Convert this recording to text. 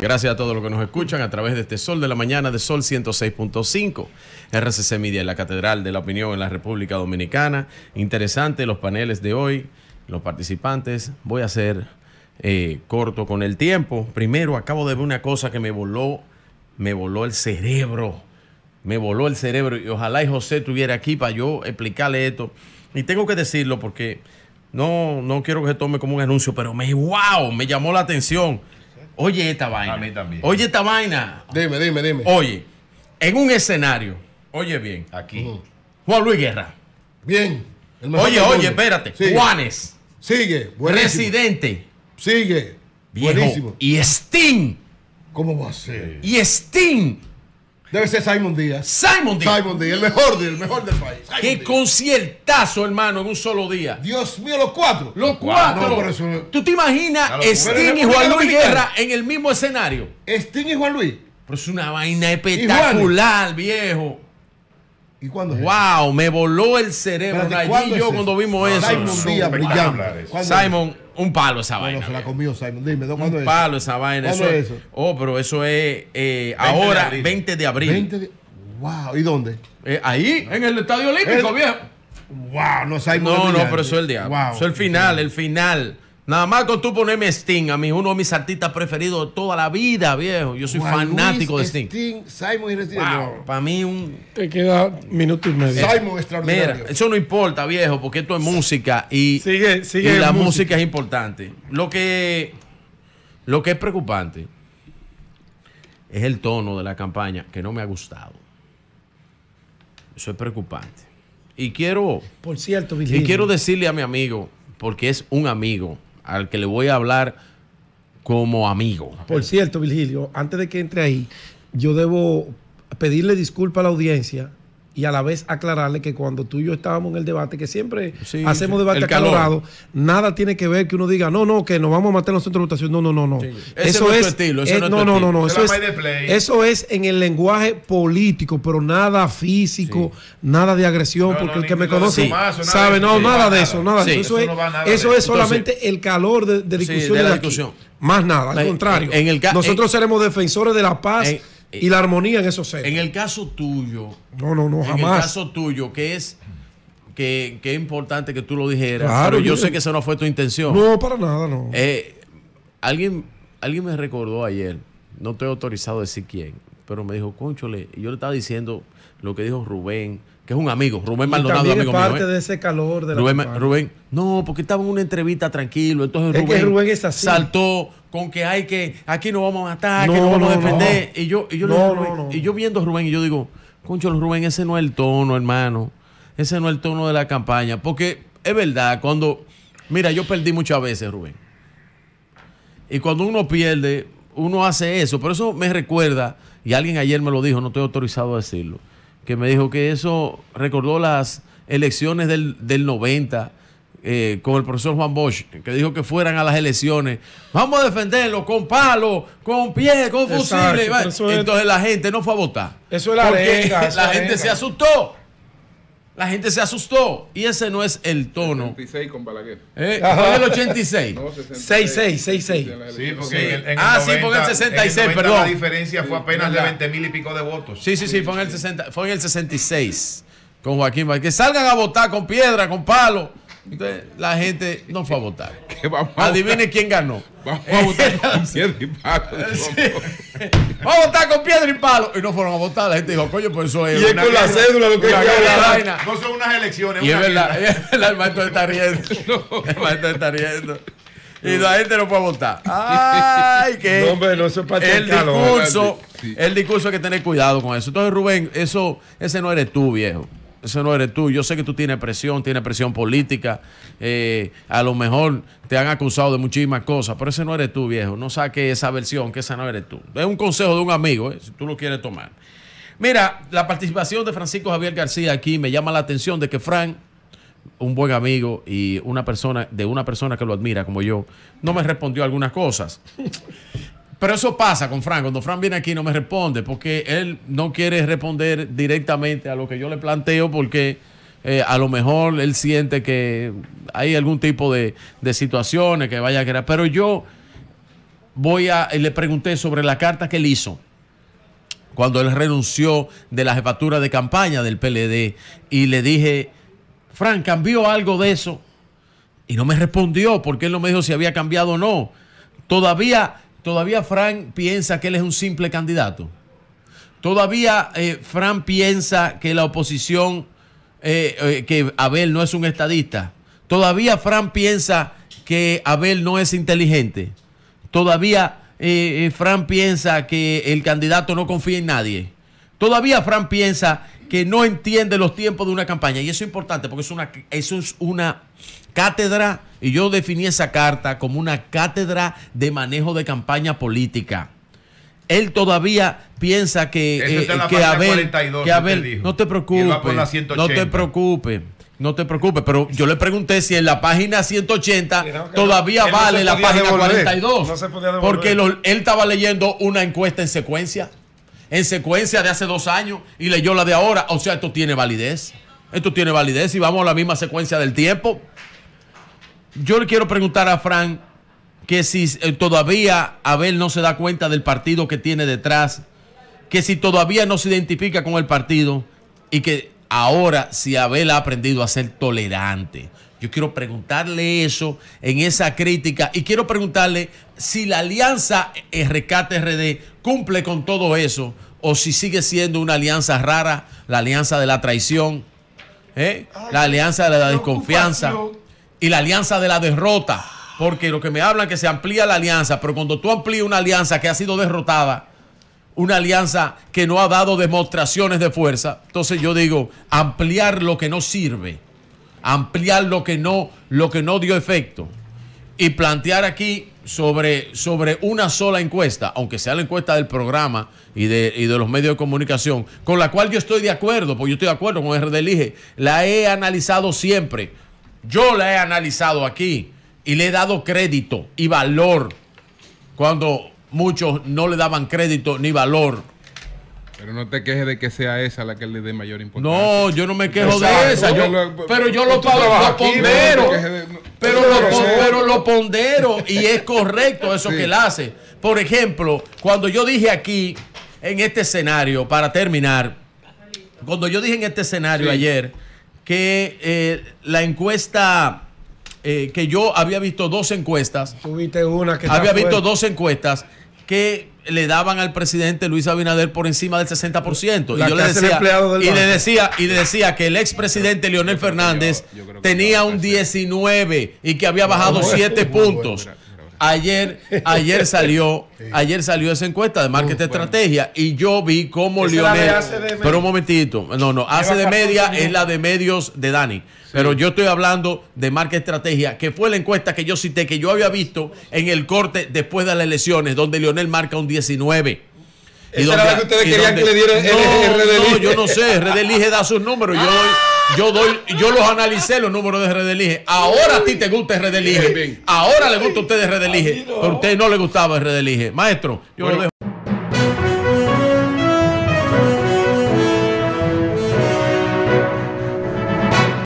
Gracias a todos los que nos escuchan a través de este Sol de la Mañana de Sol 106.5. RCC Media, la Catedral de la Opinión en la República Dominicana. Interesante los paneles de hoy, los participantes. Voy a ser eh, corto con el tiempo. Primero, acabo de ver una cosa que me voló, me voló el cerebro. Me voló el cerebro y ojalá y José estuviera aquí para yo explicarle esto. Y tengo que decirlo porque no, no quiero que se tome como un anuncio, pero me wow, me llamó la atención. Oye esta vaina. A mí también. Oye esta vaina. Dime, dime, dime. Oye, en un escenario, oye bien, aquí, Juan Luis Guerra. Bien. Oye, oye, espérate. Juanes. Sigue. Presidente. Residente. Sigue. Viejo. Buenísimo. Y Sting. ¿Cómo va a ser? Y Sting Debe ser Simon Díaz. Simon Díaz. Simon Díaz, el mejor, el mejor del país. Simon Qué conciertazo, hermano, en un solo día. Dios mío, los cuatro. Los cuatro. ¿Tú te imaginas Sting y Juan Luis Guerra en el mismo escenario? Sting y Juan Luis. Pero es una vaina espectacular, viejo. ¿Y cuándo ¡Wow! Me voló el cerebro. Allí yo cuando vimos eso. Simon brillante. Simon, un palo esa vaina. se la comió Simon. Dime, ¿cuándo un es? Un palo esa vaina. Oh, pero eso es eh, ahora, 20 de abril. ¡Wow! ¿Y dónde? Eh, ahí, en el Estadio Olímpico, Bien. ¡Wow! No, Simon. No, no, pero eso es el diablo. Wow. Eso es el final, el final. Nada más con tú ponerme Sting, a mí uno de mis artistas preferidos de toda la vida, viejo. Yo soy fanático de Sting. Sting Simon y Para mí un... Te queda minuto y medio. Simon extraordinario. Mira, eso no importa, viejo, porque esto es música y, sigue, sigue la música. es importante. Lo que, lo que es preocupante es el tono de la campaña que no me ha gustado. Eso es preocupante. Y quiero... Por cierto, Y quiero decirle a mi amigo, porque es un amigo al que le voy a hablar como amigo. Por cierto, Virgilio, antes de que entre ahí, yo debo pedirle disculpa a la audiencia y a la vez aclararle que cuando tú y yo estábamos en el debate, que siempre hacemos debate acalorado, nada tiene que ver que uno diga, no, no, que nos vamos a matar en los centros de votación. No, no, no, no. Eso es, eso en el lenguaje político, pero nada físico, nada de agresión, porque el que me conoce sabe, no, nada de eso, nada de eso. Eso, es, solamente el calor de, discusión. la discusión. Más nada, al contrario. Nosotros seremos defensores de la paz y la armonía en esos seres. En el caso tuyo. No, no, no, jamás. En el caso tuyo, que es. Que, importante que tú lo dijeras. pero yo, sé que esa no fue tu intención. No, para nada, no. Eh, alguien, alguien me recordó ayer, no estoy autorizado a decir quién, pero me dijo, Conchole, y yo le estaba diciendo lo que dijo Rubén, que es un amigo, Rubén Maldonado, también parte ¿eh? de ese calor de la Rubén, Rubén, no, porque estaba en una entrevista tranquilo, entonces Rubén, Rubén así. saltó con que hay que, aquí no vamos a matar, aquí que vamos a defender. Y, yo, yo y yo viendo a Rubén y yo digo, concho Rubén, ese no es el tono, hermano. Ese no es el tono de la campaña. Porque es verdad, cuando, mira, yo perdí muchas veces, Rubén. Y cuando uno pierde, uno hace eso. Pero eso me recuerda, y alguien ayer me lo dijo, no estoy autorizado a decirlo, que me dijo que eso recordó las elecciones del, del 90 eh, con el profesor Juan Bosch, que dijo que fueran a las elecciones. Vamos a defenderlo con palo, con pie, con fusible. Entonces la gente no fue a votar. Eso es la arenga, La gente se asustó. La gente se asustó. Y ese no es el tono. El 86 con Balaguer. Eh, el 86. 66, 66. Sí, porque en ah, sí, fue el 66, perdón. La diferencia fue apenas de 20 mil y pico de votos. Sí, sí, sí, fue en el, 60, fue en el 66 con Joaquín Balaguer Que salgan a votar con piedra, con palo entonces, la gente no fue a votar. Adivine quién ganó. Vamos a votar con piedra y palo. Vamos a votar con piedra y palo. Y no fueron a votar. La gente dijo, coño, pues eso es. Y es con la cédula lo que la vaina. No son unas elecciones. Y es verdad, el maestro está riendo. El maestro está riendo y la gente no fue a votar. Ay, qué. el discurso, el discurso hay que tener cuidado con eso. Entonces, Rubén, eso, ese no eres tú, viejo eso no eres tú. Yo sé que tú tienes presión, tienes presión política. Eh, a lo mejor te han acusado de muchísimas cosas, pero ese no eres tú, viejo. No saques esa versión, que esa no eres tú. Es un consejo de un amigo, eh, si tú lo quieres tomar. Mira, la participación de Francisco Javier García aquí me llama la atención de que Frank, un buen amigo y una persona, de una persona que lo admira como yo, no me respondió algunas cosas. Pero eso pasa con Fran. Cuando Fran viene aquí no me responde porque él no quiere responder directamente a lo que yo le planteo porque eh, a lo mejor él siente que hay algún tipo de, situaciones que vaya a crear. Pero yo voy a, le pregunté sobre la carta que él hizo cuando él renunció de la jefatura de campaña del PLD y le dije, Fran, ¿cambió algo de eso? Y no me respondió porque él no me dijo si había cambiado o no. Todavía todavía Fran piensa que él es un simple candidato. Todavía eh, Fran piensa que la oposición, eh, eh, que Abel no es un estadista. Todavía Fran piensa que Abel no es inteligente. Todavía Fran piensa que el candidato no confía en nadie. Todavía Fran piensa que no entiende los tiempos de una campaña. Y eso es importante porque es una, eso es una cátedra, y yo definí esa carta como una cátedra de manejo de campaña política. Él todavía piensa que, eh, que Abel, que no te preocupes, no te preocupes. No te preocupes, pero yo le pregunté si en la página 180 todavía vale la página 42. porque él estaba leyendo una encuesta en secuencia en secuencia de hace dos años y leyó la de ahora. O sea, esto tiene validez. Esto tiene validez y vamos a la misma secuencia del tiempo. Yo le quiero preguntar a Frank que si eh, todavía Abel no se da cuenta del partido que tiene detrás, que si todavía no se identifica con el partido y que ahora si Abel ha aprendido a ser tolerante. Yo quiero preguntarle eso en esa crítica y quiero preguntarle si la alianza Rescate cumple con todo eso o si sigue siendo una alianza rara, la alianza de la traición, ¿eh? la alianza de la desconfianza y la alianza de la derrota. Porque lo que me hablan es que se amplía la alianza, pero cuando tú amplías una alianza que ha sido derrotada, una alianza que no ha dado demostraciones de fuerza, entonces yo digo, ampliar lo que no sirve ampliar lo que no, lo que no dio efecto y plantear aquí sobre, sobre una sola encuesta, aunque sea la encuesta del programa y de, los medios de comunicación, con la cual yo estoy de acuerdo, porque yo estoy de acuerdo con el Elige, la he analizado siempre, yo la he analizado aquí y le he dado crédito y valor cuando muchos no le daban crédito ni valor. Pero no te quejes de que sea esa la que le dé mayor importancia. No, yo no me quejo de esa. pero yo lo, pondero. pero, lo, pondero y es correcto eso que él hace. Por ejemplo, cuando yo dije aquí, en este escenario, para terminar, cuando yo dije en este escenario ayer que eh, la encuesta... Eh, que yo había visto dos encuestas. Tuviste una que. Había visto dos encuestas que le daban al presidente Luis Abinader por encima del 60%. y yo le decía, y le decía, y decía que el expresidente Leonel Fernández tenía un 19 y que había bajado 7 puntos. Ayer, ayer salió, ayer salió esa encuesta de Market estrategia y yo vi cómo Lionel. Pero un momentito, no, no, hace de media es la de medios de Dani. Pero yo estoy hablando de Market estrategia, que fue la encuesta que yo cité, que yo había visto en el corte después de las elecciones, donde Lionel marca un 19. que ustedes querían que le dieran el, No, yo no sé, Redelige da sus números, yo doy ah. Yo doy, yo los analicé los números de Redelige. Ahora a ti te gusta el Redelige. Ahora le gusta a ustedes Redelige. Pero a usted no le gustaba el Redelige. Maestro, yo lo dejo